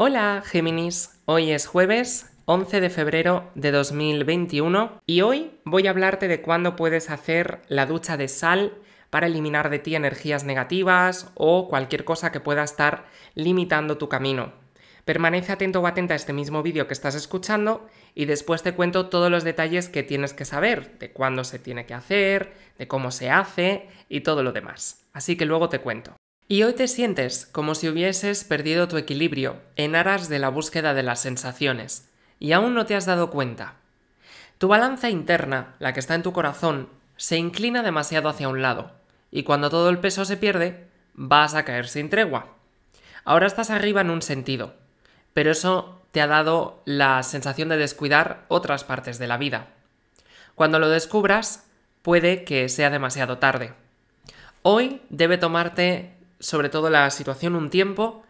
Hola Géminis, hoy es jueves 11 de febrero de 2021 y hoy voy a hablarte de cuándo puedes hacer la ducha de sal para eliminar de ti energías negativas o cualquier cosa que pueda estar limitando tu camino. Permanece atento o atenta a este mismo vídeo que estás escuchando y después te cuento todos los detalles que tienes que saber, de cuándo se tiene que hacer, de cómo se hace y todo lo demás. Así que luego te cuento. Y hoy te sientes como si hubieses perdido tu equilibrio en aras de la búsqueda de las sensaciones, y aún no te has dado cuenta. Tu balanza interna, la que está en tu corazón, se inclina demasiado hacia un lado, y cuando todo el peso se pierde, vas a caer sin tregua. Ahora estás arriba en un sentido, pero eso te ha dado la sensación de descuidar otras partes de la vida. Cuando lo descubras, puede que sea demasiado tarde. Hoy debe tomarte sobre todo la situación un tiempo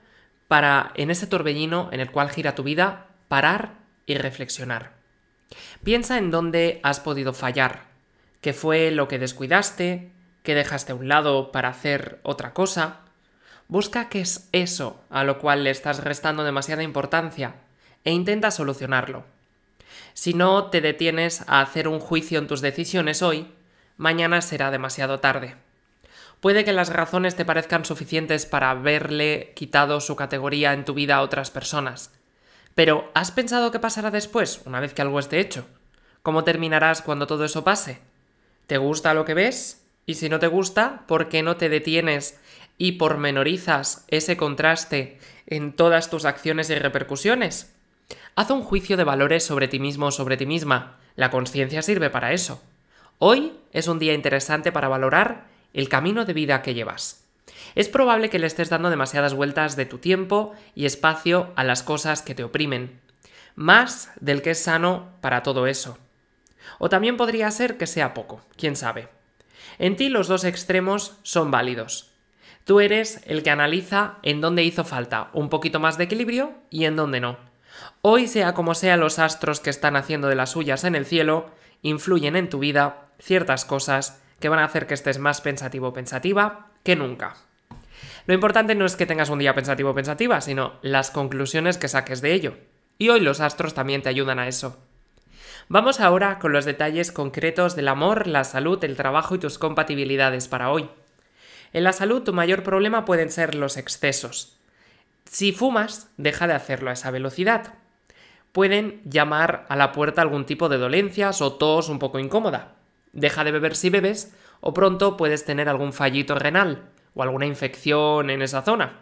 para, en ese torbellino en el cual gira tu vida, parar y reflexionar. Piensa en dónde has podido fallar, qué fue lo que descuidaste, qué dejaste a un lado para hacer otra cosa. Busca qué es eso a lo cual le estás restando demasiada importancia e intenta solucionarlo. Si no te detienes a hacer un juicio en tus decisiones hoy, mañana será demasiado tarde. Puede que las razones te parezcan suficientes para haberle quitado su categoría en tu vida a otras personas. Pero, ¿has pensado qué pasará después, una vez que algo esté hecho? ¿Cómo terminarás cuando todo eso pase? ¿Te gusta lo que ves? Y si no te gusta, ¿por qué no te detienes y pormenorizas ese contraste en todas tus acciones y repercusiones? Haz un juicio de valores sobre ti mismo o sobre ti misma. La conciencia sirve para eso. Hoy es un día interesante para valorar el camino de vida que llevas. Es probable que le estés dando demasiadas vueltas de tu tiempo y espacio a las cosas que te oprimen, más del que es sano para todo eso. O también podría ser que sea poco, quién sabe. En ti los dos extremos son válidos. Tú eres el que analiza en dónde hizo falta un poquito más de equilibrio y en dónde no. Hoy sea como sea los astros que están haciendo de las suyas en el cielo, influyen en tu vida ciertas cosas que van a hacer que estés más pensativo o pensativa que nunca. Lo importante no es que tengas un día pensativo o pensativa, sino las conclusiones que saques de ello. Y hoy los astros también te ayudan a eso. Vamos ahora con los detalles concretos del amor, la salud, el trabajo y tus compatibilidades para hoy. En la salud tu mayor problema pueden ser los excesos. Si fumas, deja de hacerlo a esa velocidad. Pueden llamar a la puerta algún tipo de dolencias o tos un poco incómoda. Deja de beber si bebes o pronto puedes tener algún fallito renal o alguna infección en esa zona.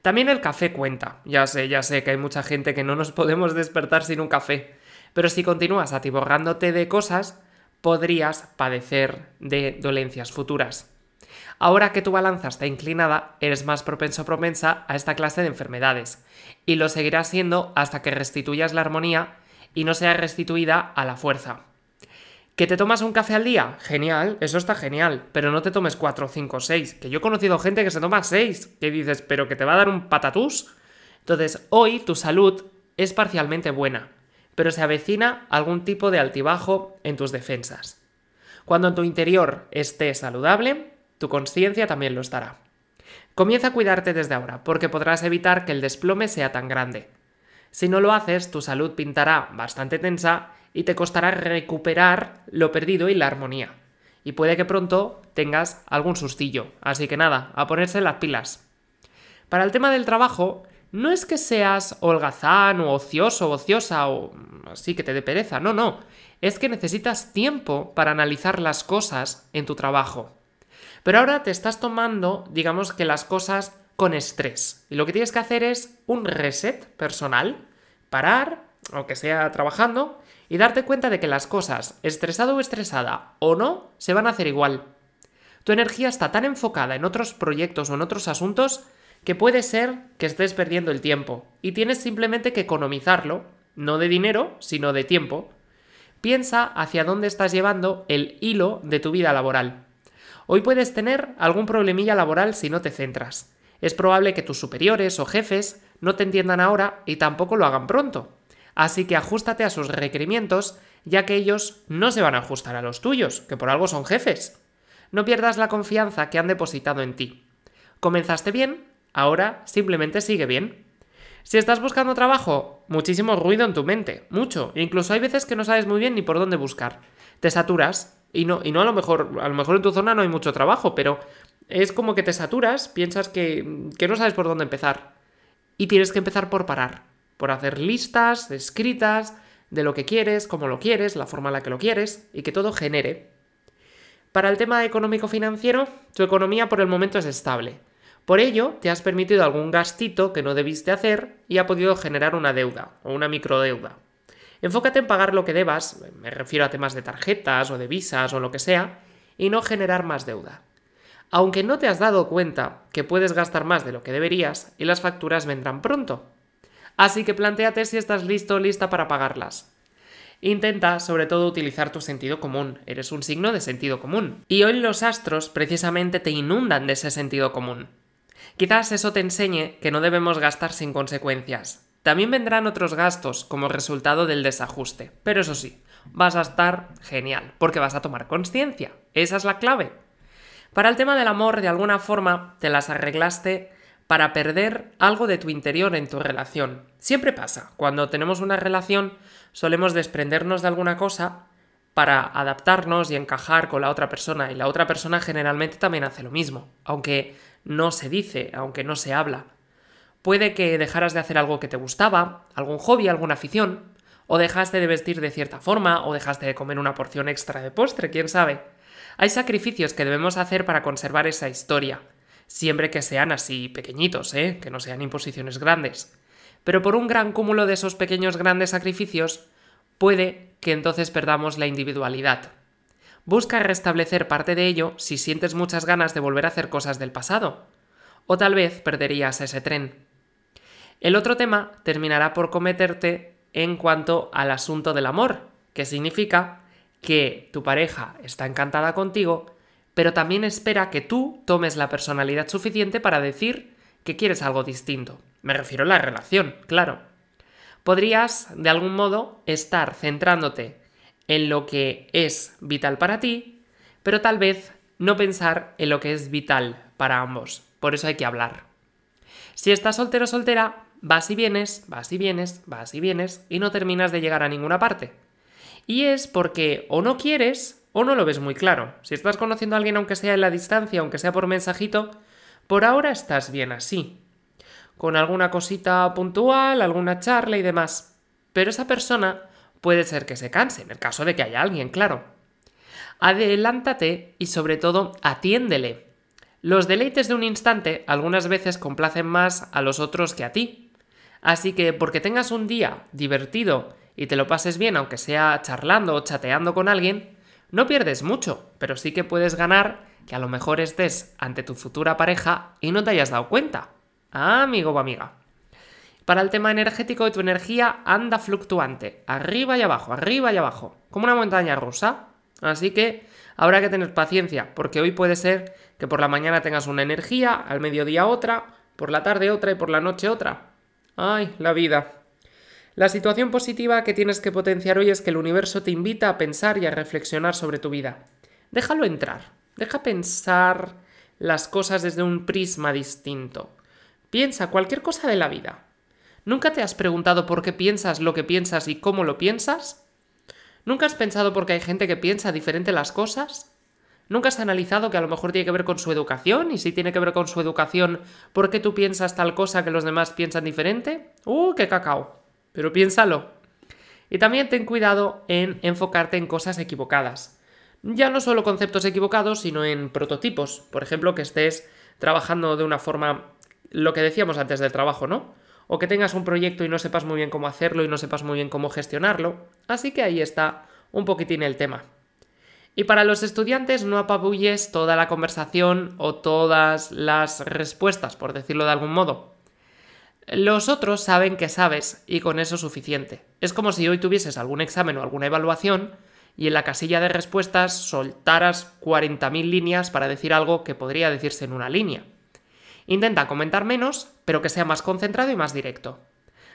También el café cuenta. Ya sé, ya sé que hay mucha gente que no nos podemos despertar sin un café. Pero si continúas atiborrándote de cosas, podrías padecer de dolencias futuras. Ahora que tu balanza está inclinada, eres más propenso propensa a esta clase de enfermedades, y lo seguirás siendo hasta que restituyas la armonía y no sea restituida a la fuerza. ¿Que te tomas un café al día? Genial, eso está genial, pero no te tomes 4, 5, 6. Que yo he conocido gente que se toma 6, que dices, pero que te va a dar un patatús. Entonces, hoy tu salud es parcialmente buena, pero se avecina algún tipo de altibajo en tus defensas. Cuando en tu interior esté saludable, tu conciencia también lo estará. Comienza a cuidarte desde ahora, porque podrás evitar que el desplome sea tan grande. Si no lo haces, tu salud pintará bastante tensa y te costará recuperar lo perdido y la armonía. Y puede que pronto tengas algún sustillo. Así que nada, a ponerse las pilas. Para el tema del trabajo, no es que seas holgazán o ocioso, o ociosa o así que te dé pereza, no, no. Es que necesitas tiempo para analizar las cosas en tu trabajo. Pero ahora te estás tomando, digamos que las cosas con estrés. Y lo que tienes que hacer es un reset personal, parar, aunque sea trabajando, y darte cuenta de que las cosas, estresado o estresada o no, se van a hacer igual. Tu energía está tan enfocada en otros proyectos o en otros asuntos que puede ser que estés perdiendo el tiempo y tienes simplemente que economizarlo, no de dinero, sino de tiempo. Piensa hacia dónde estás llevando el hilo de tu vida laboral. Hoy puedes tener algún problemilla laboral si no te centras. Es probable que tus superiores o jefes no te entiendan ahora y tampoco lo hagan pronto. Así que ajustate a sus requerimientos, ya que ellos no se van a ajustar a los tuyos, que por algo son jefes. No pierdas la confianza que han depositado en ti. Comenzaste bien, ahora simplemente sigue bien. Si estás buscando trabajo, muchísimo ruido en tu mente, mucho. Incluso hay veces que no sabes muy bien ni por dónde buscar. Te saturas y no, y no a lo mejor, a lo mejor en tu zona no hay mucho trabajo, pero es como que te saturas, piensas que, que no sabes por dónde empezar. Y tienes que empezar por parar por hacer listas escritas de lo que quieres, cómo lo quieres, la forma en la que lo quieres y que todo genere. Para el tema económico-financiero, tu economía por el momento es estable. Por ello, te has permitido algún gastito que no debiste hacer y ha podido generar una deuda o una microdeuda. Enfócate en pagar lo que debas, me refiero a temas de tarjetas o de visas o lo que sea, y no generar más deuda. Aunque no te has dado cuenta que puedes gastar más de lo que deberías y las facturas vendrán pronto así que planteate si estás listo o lista para pagarlas. Intenta, sobre todo, utilizar tu sentido común. Eres un signo de sentido común. Y hoy los astros precisamente te inundan de ese sentido común. Quizás eso te enseñe que no debemos gastar sin consecuencias. También vendrán otros gastos como resultado del desajuste. Pero eso sí, vas a estar genial, porque vas a tomar conciencia. Esa es la clave. Para el tema del amor, de alguna forma, te las arreglaste para perder algo de tu interior en tu relación. Siempre pasa, cuando tenemos una relación solemos desprendernos de alguna cosa para adaptarnos y encajar con la otra persona y la otra persona generalmente también hace lo mismo, aunque no se dice, aunque no se habla. Puede que dejaras de hacer algo que te gustaba, algún hobby, alguna afición, o dejaste de vestir de cierta forma, o dejaste de comer una porción extra de postre, quién sabe. Hay sacrificios que debemos hacer para conservar esa historia, siempre que sean así pequeñitos, ¿eh? que no sean imposiciones grandes. Pero por un gran cúmulo de esos pequeños grandes sacrificios, puede que entonces perdamos la individualidad. Busca restablecer parte de ello si sientes muchas ganas de volver a hacer cosas del pasado, o tal vez perderías ese tren. El otro tema terminará por cometerte en cuanto al asunto del amor, que significa que tu pareja está encantada contigo, pero también espera que tú tomes la personalidad suficiente para decir que quieres algo distinto. Me refiero a la relación, claro. Podrías, de algún modo, estar centrándote en lo que es vital para ti, pero tal vez no pensar en lo que es vital para ambos. Por eso hay que hablar. Si estás soltero o soltera, vas y vienes, vas y vienes, vas y vienes, y no terminas de llegar a ninguna parte. Y es porque o no quieres o no lo ves muy claro. Si estás conociendo a alguien aunque sea en la distancia, aunque sea por mensajito, por ahora estás bien así, con alguna cosita puntual, alguna charla y demás. Pero esa persona puede ser que se canse, en el caso de que haya alguien, claro. Adelántate y sobre todo atiéndele. Los deleites de un instante algunas veces complacen más a los otros que a ti. Así que porque tengas un día divertido y te lo pases bien, aunque sea charlando o chateando con alguien, no pierdes mucho, pero sí que puedes ganar que a lo mejor estés ante tu futura pareja y no te hayas dado cuenta. Ah, amigo o amiga. Para el tema energético, tu energía anda fluctuante, arriba y abajo, arriba y abajo, como una montaña rusa. Así que habrá que tener paciencia, porque hoy puede ser que por la mañana tengas una energía, al mediodía otra, por la tarde otra y por la noche otra. Ay, la vida. La situación positiva que tienes que potenciar hoy es que el universo te invita a pensar y a reflexionar sobre tu vida. Déjalo entrar, deja pensar las cosas desde un prisma distinto. Piensa cualquier cosa de la vida. ¿Nunca te has preguntado por qué piensas lo que piensas y cómo lo piensas? ¿Nunca has pensado por qué hay gente que piensa diferente las cosas? ¿Nunca has analizado que a lo mejor tiene que ver con su educación? Y si tiene que ver con su educación, ¿por qué tú piensas tal cosa que los demás piensan diferente? ¡Uh, qué cacao! Pero piénsalo. Y también ten cuidado en enfocarte en cosas equivocadas. Ya no solo conceptos equivocados, sino en prototipos. Por ejemplo, que estés trabajando de una forma, lo que decíamos antes del trabajo, ¿no? O que tengas un proyecto y no sepas muy bien cómo hacerlo y no sepas muy bien cómo gestionarlo. Así que ahí está un poquitín el tema. Y para los estudiantes no apabulles toda la conversación o todas las respuestas, por decirlo de algún modo. Los otros saben que sabes y con eso es suficiente. Es como si hoy tuvieses algún examen o alguna evaluación y en la casilla de respuestas soltaras 40.000 líneas para decir algo que podría decirse en una línea. Intenta comentar menos, pero que sea más concentrado y más directo.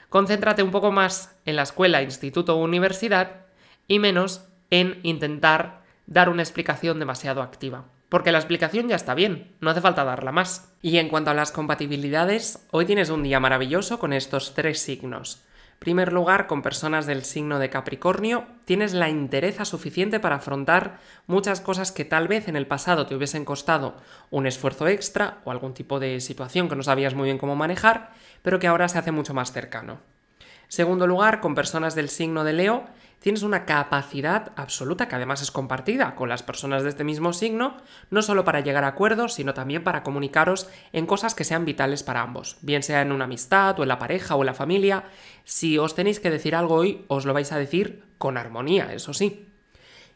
Concéntrate un poco más en la escuela, instituto o universidad y menos en intentar dar una explicación demasiado activa porque la explicación ya está bien, no hace falta darla más. Y en cuanto a las compatibilidades, hoy tienes un día maravilloso con estos tres signos. En primer lugar, con personas del signo de Capricornio, tienes la entereza suficiente para afrontar muchas cosas que tal vez en el pasado te hubiesen costado un esfuerzo extra o algún tipo de situación que no sabías muy bien cómo manejar, pero que ahora se hace mucho más cercano. En segundo lugar, con personas del signo de Leo, tienes una capacidad absoluta que además es compartida con las personas de este mismo signo, no solo para llegar a acuerdos, sino también para comunicaros en cosas que sean vitales para ambos, bien sea en una amistad o en la pareja o en la familia. Si os tenéis que decir algo hoy, os lo vais a decir con armonía, eso sí.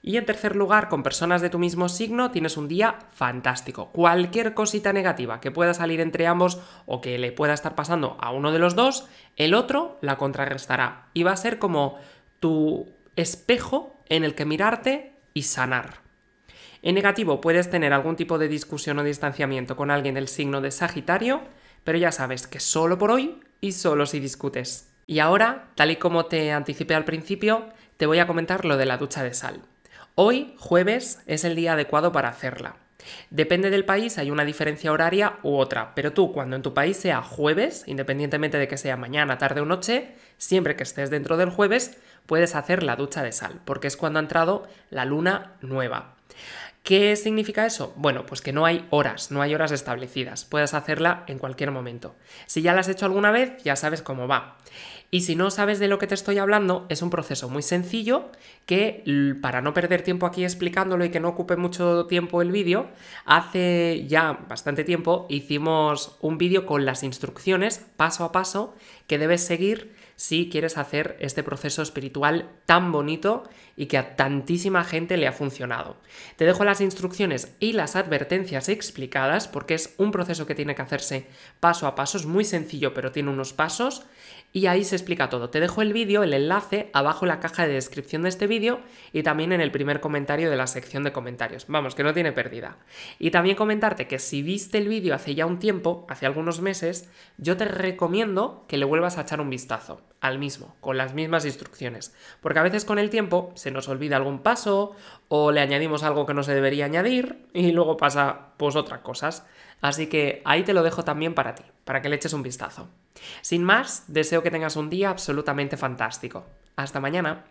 Y en tercer lugar, con personas de tu mismo signo tienes un día fantástico. Cualquier cosita negativa que pueda salir entre ambos o que le pueda estar pasando a uno de los dos, el otro la contrarrestará. Y va a ser como tu espejo en el que mirarte y sanar. En negativo, puedes tener algún tipo de discusión o distanciamiento con alguien del signo de Sagitario, pero ya sabes que solo por hoy y solo si discutes. Y ahora, tal y como te anticipé al principio, te voy a comentar lo de la ducha de sal. Hoy, jueves, es el día adecuado para hacerla. Depende del país, hay una diferencia horaria u otra, pero tú cuando en tu país sea jueves, independientemente de que sea mañana, tarde o noche, siempre que estés dentro del jueves, puedes hacer la ducha de sal, porque es cuando ha entrado la luna nueva. ¿Qué significa eso? Bueno, pues que no hay horas, no hay horas establecidas. Puedes hacerla en cualquier momento. Si ya la has hecho alguna vez, ya sabes cómo va. Y si no sabes de lo que te estoy hablando, es un proceso muy sencillo que, para no perder tiempo aquí explicándolo y que no ocupe mucho tiempo el vídeo, hace ya bastante tiempo hicimos un vídeo con las instrucciones paso a paso que debes seguir si quieres hacer este proceso espiritual tan bonito y que a tantísima gente le ha funcionado. Te dejo las instrucciones y las advertencias explicadas porque es un proceso que tiene que hacerse paso a paso, es muy sencillo pero tiene unos pasos y ahí se explica todo. Te dejo el vídeo, el enlace, abajo en la caja de descripción de este vídeo y también en el primer comentario de la sección de comentarios. Vamos, que no tiene pérdida. Y también comentarte que si viste el vídeo hace ya un tiempo, hace algunos meses, yo te recomiendo que le vuelvas a echar un vistazo al mismo, con las mismas instrucciones. Porque a veces con el tiempo se nos olvida algún paso o le añadimos algo que no se debería añadir y luego pasa pues otras cosas. Así que ahí te lo dejo también para ti, para que le eches un vistazo. Sin más, deseo que tengas un día absolutamente fantástico. Hasta mañana.